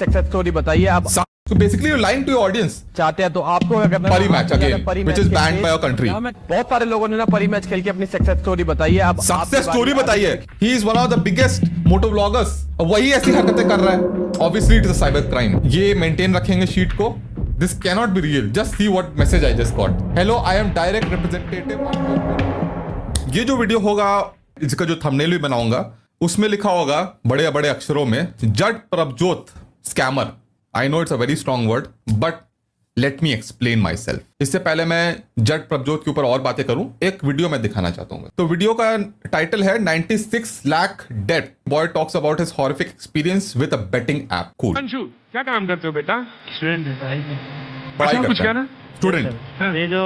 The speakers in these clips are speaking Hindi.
सक्सेस स्टोरी बताइए आप तो basically you lying to audience चाहते हैं तो आपको Parimatch again which is banned by your country बहुत सारे लोगों ने ना परी मैच खेल के अपनी सक्सेस स्टोरी बताई है आप सक्सेस स्टोरी बताइए he is one of the biggest moto vloggers वही ऐसी हरकतें कर रहा है obviously it is a cyber crime ये मेंटेन रखेंगे शीट को this can not be real just see what message I just got hello I am direct representative ये जो वीडियो होगा इसका जो थंबनेल भी बनाऊंगा उसमें लिखा होगा बड़े बड़े अक्षरों में Jatt Prabhjot scammer I know it's a very strong word but let me explain myself इससे पहले मैं जट प्रभजोत के ऊपर और बातें करूं एक वीडियो में दिखाना चाहता हूं तो वीडियो का टाइटल है 96 lakh debt boy talks about his horrific experience with a betting app cool Anshu क्या काम करते हो बेटा स्टूडेंट है अच्छा, कुछ क्या ना स्टूडेंट ये जो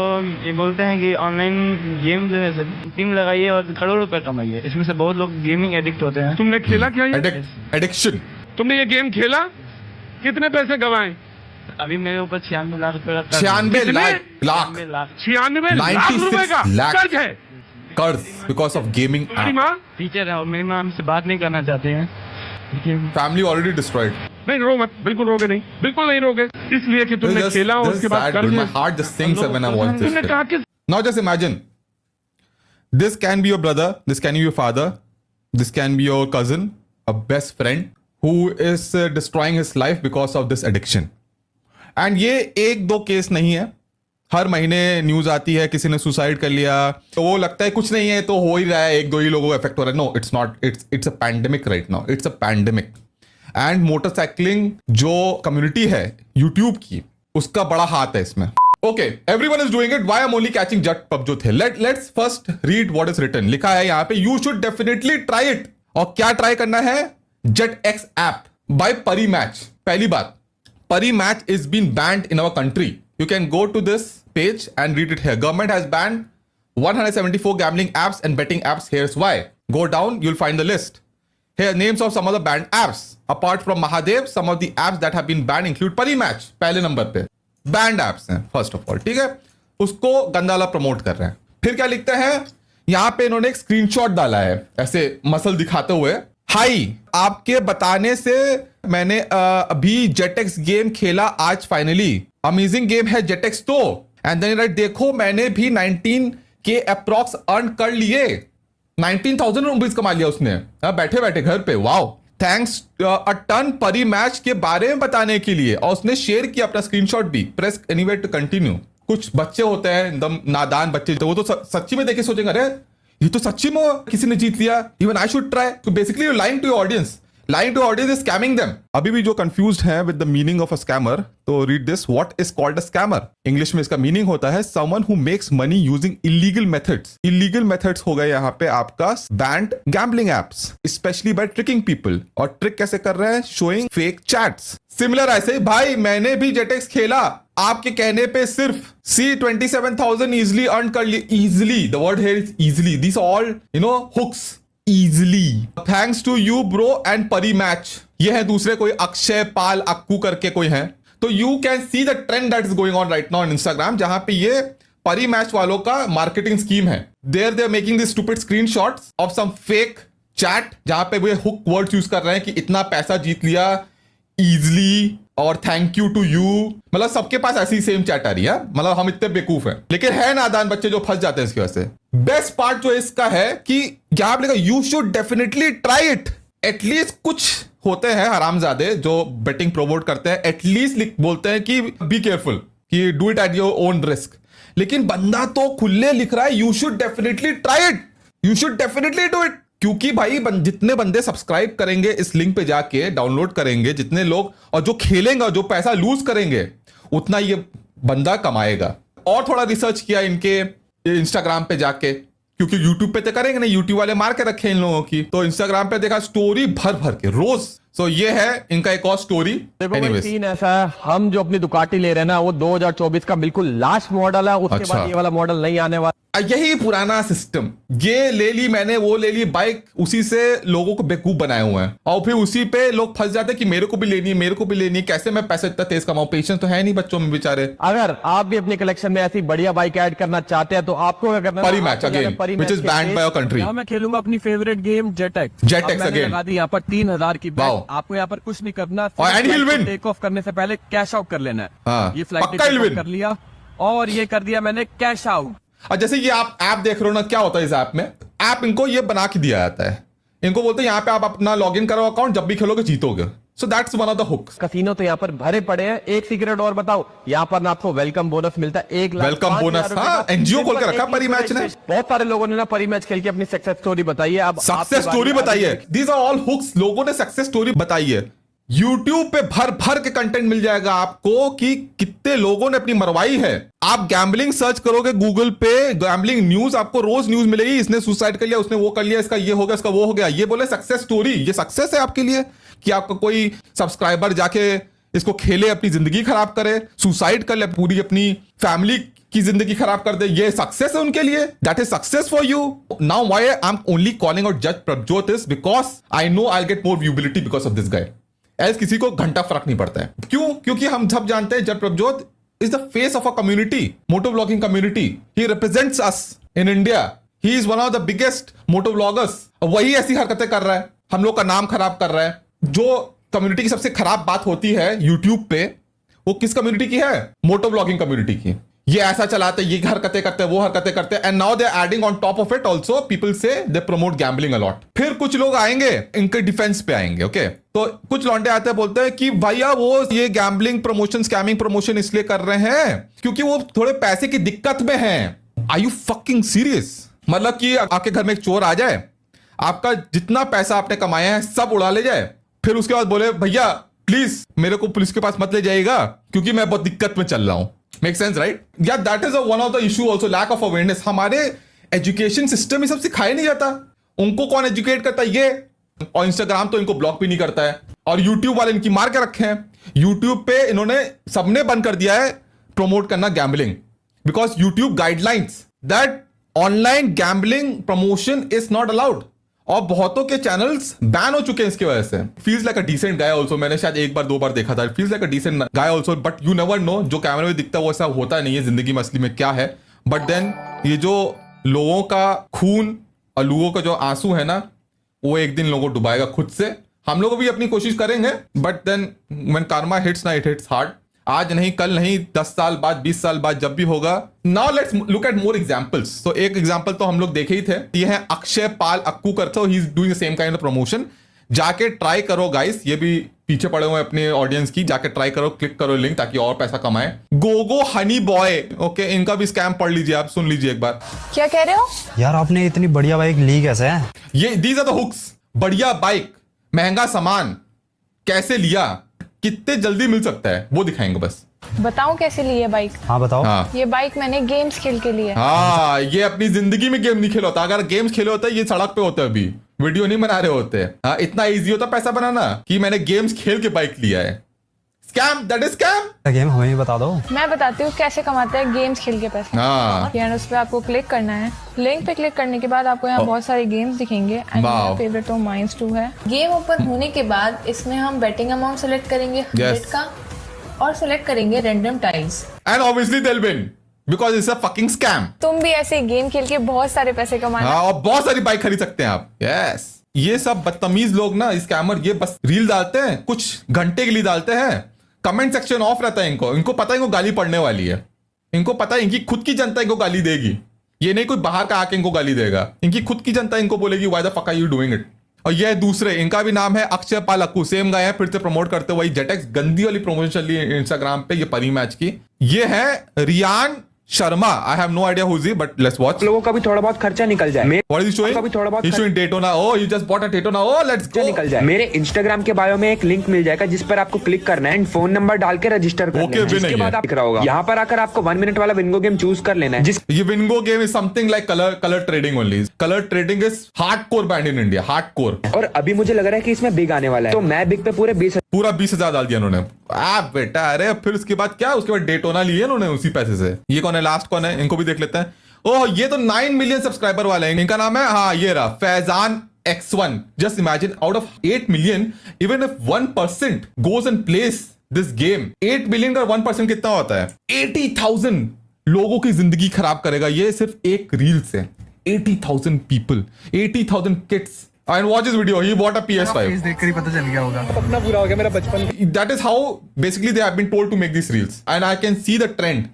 ये बोलते हैं कि ऑनलाइन गेम जो है टीम लगाइए और करोड़ों रुपए कमाइए इसमें से बहुत लोग गेमिंग एडिक्ट होते हैं तुमने खेला क्या एडिक्शन तुमने ये गेम खेला कितने पैसे गवाए अभी मेरे ऊपर छियानवे लाख रुपए का छियानवे लाख लाख छियानवे लाख रुपए का कर्ज है कर्ज बिकॉज ऑफ गेमिंग टीचर है और मेरी माँ हमसे बात नहीं करना चाहते हैं फैमिली ऑलरेडी डिस्ट्रॉइड नहीं रो मत बिल्कुल रोगे नहीं बिल्कुल नहीं रोगे इसलिए कि तुमने खेला खेला उसके बाद कर my heart just sinks when I watch this कहा just imagine this can be your brother this can be your father this can be your cousin a best friend who is destroying his life because of this addiction and ये एक दो केस नहीं है हर महीने न्यूज आती है किसी ने सुसाइड कर लिया तो वो लगता है कुछ नहीं है तो हो ही रहा है एक दो ही लोगों को इफेक्ट हो रहा है no it's not it's it's a pandemic right now it's a pandemic and motorcycling जो कम्युनिटी है यूट्यूब की उसका बड़ा हाथ है इसमें okay everyone is doing it why am only catching Jatt जो थे let let's first read what is written लिखा है यहाँ पे you should definitely try it और क्या ट्राई करना है jet X app by Parimatch पहली बात परी Parimatch is been banned in our country you can go to this page and read it here. Government has banned 174 gambling apps and betting apps. Here's why. Go down, you'll find the list. Here, names of some of the banned apps. Apart from Mahadev, some of the apps that have been banned include Parimatch, पहले नंबर पे. Banned apps हैं, first of all, ठीक है? उसको गंदाला प्रमोट कर रहे हैं. फिर क्या लिखते हैं? यहाँ पे इन्होंने एक स्क्रीनशॉट डाला है, ऐसे मसल दिखाते हुए हाय आपके बताने से मैंने अभी जेटेक्स गेम खेला आज फाइनली अमेजिंग गेम है जेटेक्स तो एंड देन राइट देखो मैंने भी 19 के अप्रोक्स अर्न कर लिए 19,000 थाउजेंड कमा लिया उसने हाँ, बैठे बैठे घर पे wow thanks a ton Parimatch के बारे में बताने के लिए और उसने शेयर किया अपना स्क्रीनशॉट भी प्रेस एनी टू कंटिन्यू कुछ बच्चे होते हैं एकदम नादान बच्चे तो वो तो सच्ची में देखे सोचेंगे अरे ये तो सच्ची में किसी ने जीत लिया even I should try to basically you lying to audience lying to audience is scamming them अभी भी जो कंफ्यूज है with the meaning of a scammer तो read this what is called a scammer English में इसका मीनिंग होता है someone who makes money using illegal methods illegal methods हो गए यहाँ पे आपका banned gambling apps specially by tricking people और ट्रिक कैसे कर रहे हैं शोइंग फेक चैट्स सिमिलर ऐसे भाई मैंने भी जेटेक्स खेला आपके कहने पे सिर्फ सी twenty seven thousand easily earn कर ली easily third year easily this all you know hooks easily thanks to you bro and Parimatch ये है दूसरे कोई अक्षय पाल अक्कू करके कोई है तो you can see the trend that is going on right now on Instagram जहां पे ये परी मैच वालों का मार्केटिंग स्कीम है there there making this stupid screen of some fake chat जहां पे वे हुक वर्ड यूज कर रहे हैं कि इतना पैसा जीत लिया इजली और थैंक यू टू यू मतलब सबके पास ऐसी सेम चैट आ रही है हाँ? मतलब हम इतने बेकूफ हैं लेकिन है नादान बच्चे जो फंस जाते हैं इसकी वजह से बेस्ट पार्ट जो इसका है कि यहां पर you should definitely try it at least कुछ होते हैं हरामजादे जो बेटिंग प्रोमोट करते हैं एटलीस्ट बोलते हैं कि बी केयरफुल कि do it at your own risk लेकिन बंदा तो खुले लिख रहा है you should definitely try it you should definitely do it क्योंकि भाई बन, जितने बंदे सब्सक्राइब करेंगे इस लिंक पे जाके डाउनलोड करेंगे जितने लोग और जो खेलेंगे जो पैसा लूज करेंगे उतना ये बंदा कमाएगा और थोड़ा रिसर्च किया इनके इंस्टाग्राम पे जाके क्योंकि यूट्यूब पे तो करेंगे ना यूट्यूब वाले मार के रखे इन लोगों की तो इंस्टाग्राम पे देखा स्टोरी भर भर के रोज सो ये है इनका एक और स्टोरी सीन ऐसा है हम जो अपनी दुकाटी ले रहे हैं ना वो 2024 का बिल्कुल लास्ट मॉडल है उसके अच्छा। बाद ये वाला मॉडल नहीं आने वाला यही पुराना सिस्टम ये ले ली मैंने वो ले ली बाइक उसी से लोगों को बेकूफ बनाए हुए हैं और फिर उसी पे लोग फंस जाते कि मेरे को भी लेनी है मेरे को भी लेनी है कैसे मैं पैसे इतना तेज कमाऊं पेशेंस तो है नहीं बच्चों में बेचारे अगर आप भी अपने कलेक्शन में ऐसी बढ़िया बाइक ऐड करना चाहते हैं तो आपको Parimatch again which is banned by country मैं खेलूंगा अपनी favourite game JetX JetX again यहाँ दी यहां पर 3000 की आपको यहाँ पर कुछ नहीं करना टेक ऑफ करने से पहले कैश आउट कर लेना है हाँ, ये फ्लाइट कर लिया और ये कर दिया मैंने कैश आउट जैसे ये आप ऐप देख रहे हो ना क्या होता है इस ऐप में ऐप इनको ये बना के दिया जाता है इनको बोलते हैं यहाँ पे आप अपना लॉगिन करो अकाउंट जब भी खेलोगे जीतोगे so that's one of the hooks casino तो यहाँ पर भरे पड़े हैं एक सीक्रेट और बताओ यहाँ पर ना आपको वेलकम बोनस मिलता है एक वेलकम बोनस एनजीओ खोल कर रखा परी मैच ने बहुत सारे लोगों ने ना परी मैच खेल के अपनी सक्सेस स्टोरी बताई है अब सक्सेस स्टोरी बताई है दीज आर ऑल हुक्स लोगों ने सक्सेस स्टोरी बताई है YouTube पे भर भर के कंटेंट मिल जाएगा आपको कि कितने लोगों ने अपनी मरवाई है आप गैम्बलिंग सर्च करोगे गूगल पे गैम्बलिंग न्यूज आपको रोज न्यूज मिलेगी इसने सुसाइड कर लिया उसने वो कर लिया इसका ये हो गया इसका वो हो गया ये बोले सक्सेस स्टोरी ये सक्सेस है आपके लिए कि आपका कोई सब्सक्राइबर जाके इसको खेले अपनी जिंदगी खराब करे सुसाइड कर ले पूरी अपनी फैमिली की जिंदगी खराब कर दे ये सक्सेस है उनके लिए that is success for you now why I am only calling out Jatt Prabhjot because I know I get more viewability because of this guy एज किसी को घंटा फर्क नहीं पड़ता है क्यों क्योंकि हम सब जानते हैं Jatt Prabhjot is the face of a community moto vlogging community he represents us in India he is one of the biggest moto vloggers वही ऐसी हरकतें कर रहा है हम लोग का नाम खराब कर रहा है जो कम्युनिटी की सबसे खराब बात होती है यूट्यूब पे वो किस कम्युनिटी की है मोटो ब्लॉगिंग कम्युनिटी की ये ऐसा चलाते ये हरकतें करते वो हरकतें करते and now they adding on top of it also people से दे प्रमोट गैम्बलिंग अलॉट फिर कुछ लोग आएंगे इनके डिफेंस पे आएंगे ओके okay? तो कुछ लॉन्डे आते हैं बोलते हैं कि भैया वो ये गैम्बलिंग प्रमोशन स्कैमिंग प्रमोशन इसलिए कर रहे हैं क्योंकि वो थोड़े पैसे की दिक्कत में है आई यू फकिंग सीरियस मतलब कि आपके घर में एक चोर आ जाए आपका जितना पैसा आपने कमाया है सब उड़ा ले जाए फिर उसके बाद बोले भैया प्लीज मेरे को पुलिस के पास मत ले जाइएगा क्योंकि मैं बहुत दिक्कत में चल रहा हूं मेक सेंस राइट या that is one of the issue also lack of awareness हमारे एजुकेशन सिस्टम ही सब सिखाया नहीं जाता उनको कौन एजुकेट करता है ये और इंस्टाग्राम तो इनको ब्लॉक भी नहीं करता है और यूट्यूब वाले इनकी मार के रखे हैं यूट्यूब पे इन्होंने सबने बंद कर दिया है प्रमोट करना gambling because YouTube guidelines that online gambling promotion is not allowed और बहुतों के चैनल्स बैन हो चुके हैं इसकी वजह से feels like a decent guy also मैंने शायद एक बार दो बार देखा था feels like a decent guy also but you never know जो कैमरे में दिखता है वो ऐसा होता नहीं है जिंदगी में असली में क्या है बट देन ये जो लोगों का खून और लोगों का जो आंसू है ना वो एक दिन लोगों को डुबाएगा खुद से हम लोग भी अपनी कोशिश करेंगे but then when karma hits ना इट हिट्स हार्ड आज नहीं कल नहीं दस साल बाद बीस साल बाद जब भी होगा now let's look at more examples तो एक एग्जाम्पल तो हम लोग देखे ही थे ये है अक्षय पाल अक्कू कर तो he is doing same kind of promotion जाके ट्राई करो गाइस ये भी पीछे पड़े हुए अपने ऑडियंस की जाके ट्राई करो क्लिक करो लिंक ताकि और पैसा कमाए गोगो हनी बॉय ओके इनका भी स्कैम पढ़ लीजिए आप सुन लीजिए एक बार क्या कह रहे हो यार आपने इतनी बढ़िया बाइक ली कैसे है ये दीज आर द हुक्स बढ़िया बाइक महंगा सामान कैसे लिया कितने जल्दी मिल सकता है वो दिखाएंगे बस बताओ कैसे लिए बाइक हाँ बताओ हाँ। ये बाइक मैंने गेम्स खेल के लिए हाँ ये अपनी जिंदगी में गेम नहीं खेला होता अगर गेम्स खेले होता ये सड़क पे होते अभी वीडियो नहीं बना रहे होते हाँ इतना इजी होता पैसा बनाना कि मैंने गेम्स खेल के बाइक लिया है scam that is scam game हमें बता दो मैं बताती हूँ कैसे कमाते हैं गेम्स खेल के पैसे हाँ। यार उस पर आपको क्लिक करना है लिंक पे क्लिक करने के बाद आपको यहाँ oh। बहुत सारे गेम्स दिखेंगे फेवरेट तो माइंस टू है गेम ओपन होने के बाद इसमें हम बेटिंग अमाउंट सेलेक्ट करेंगे yes. का और सिलेक्ट करेंगे रेंडम टाइल्स एंड ऑब्वियसली दिल because it's a fucking scam तुम भी ऐसे गेम खेल के बहुत सारे पैसे कमा हाँ, और बहुत सारी बाइक खरीद सकते हैं आप यस yes. ये सब बदतमीज लोग ना स्कैमर ये बस रील डालते हैं कुछ घंटे के लिए डालते हैं कमेंट सेक्शन ऑफ रहता है इनको इनको पता है इनको गाली पड़ने वाली है इनको पता है इनकी खुद की जनता इनको गाली देगी ये नहीं कोई बाहर का आके इनको गाली देगा इनकी खुद की जनता इनको बोलेगी why the fuck are you doing it और यह दूसरे इनका भी नाम है अक्षय पाल अक्कू सेम गाय है फिर से प्रमोट करते वही जेटेक्स गंदी वाली प्रमोशन चल रही है इंस्टाग्राम पे ये परी मैच की ये है Riyan Sharma I have no idea who is he but let's watch लोगों का भी थोड़ा बहुत खर्चा निकल जाए व्हाट इज शोइंग अभी थोड़ा बहुत ही showing Daytona oh you just bought a Daytona oh let's go निकल जाए मेरे Instagram के बायो में एक लिंक मिल जाएगा जिस पर आपको क्लिक करना है एंड फोन नंबर डाल के रजिस्टर करना okay, है जिसके बाद आप दिख रहा होगा यहाँ पर आकर आपको 1 मिनट वाला विंगो गेम चूज कर लेना है जिस ये Wingo game is something like colour colour trading only colour trading is hardcore banned in India hardcore और अभी मुझे लग रहा है कि इसमें बिग आने वाला है तो मैं बिग पे पूरे 20 पूरा 20000 डाल दिया उन्होंने आप बेटा अरे फिर उसके बाद क्या उसके बाद डेटोना लिए उन्होंने उसी पैसे से ये कौन है लास्ट कौन है इनको भी देख लेते हैं ओह ये तो नाइन मिलियन सब्सक्राइबर वाले हैं इनका नाम है हाँ ये रहा Faizan X one just imagine out of eight million even if one percent goes and plays this game eight million का वन परसेंट कितना होता है एटी थाउजेंड लोगों की जिंदगी खराब करेगा ये सिर्फ एक रील से eighty thousand people eighty thousand kids and watch his video. He bought a PS5. देखकर ही पता चल गया होगा. अपना पूरा हो गया मेरा बचपन. That is how basically they have been told to make these reels, and I can see the trend.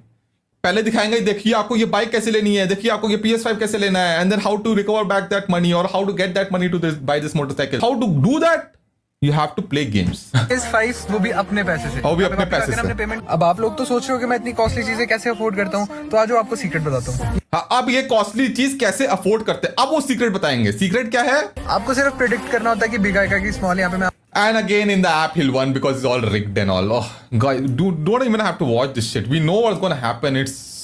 पहले दिखाएंगे देखिए आपको ये बाइक कैसे लेनी है देखिए आपको ये PS5 कैसे लेना है and then how to recover back that money और how to get that money to this buy this motorcycle how to do that you have to play games वो भी अपने पैसे से हाँ, वो भी अपने पैसे से पेमेंट अब आप लोग तो सोच रहे हो कि मैं इतनी कॉस्टली चीजें कैसे अफोर्ड करता हूँ तो आज आपको सीक्रेट बताता हूँ अब हाँ, ये कॉस्टली चीज कैसे अफोर्ड करते हैं अब वो सीक्रेट बताएंगे सीक्रेट क्या है आपको सिर्फ प्रिडिक्ट करना होता है कि बिगा का स्मॉल यहाँ पे मैं And again in the app he'll won because it's all rigged and all. Oh, guys, do, don't even have to watch this shit. We know what's gonna happen. It's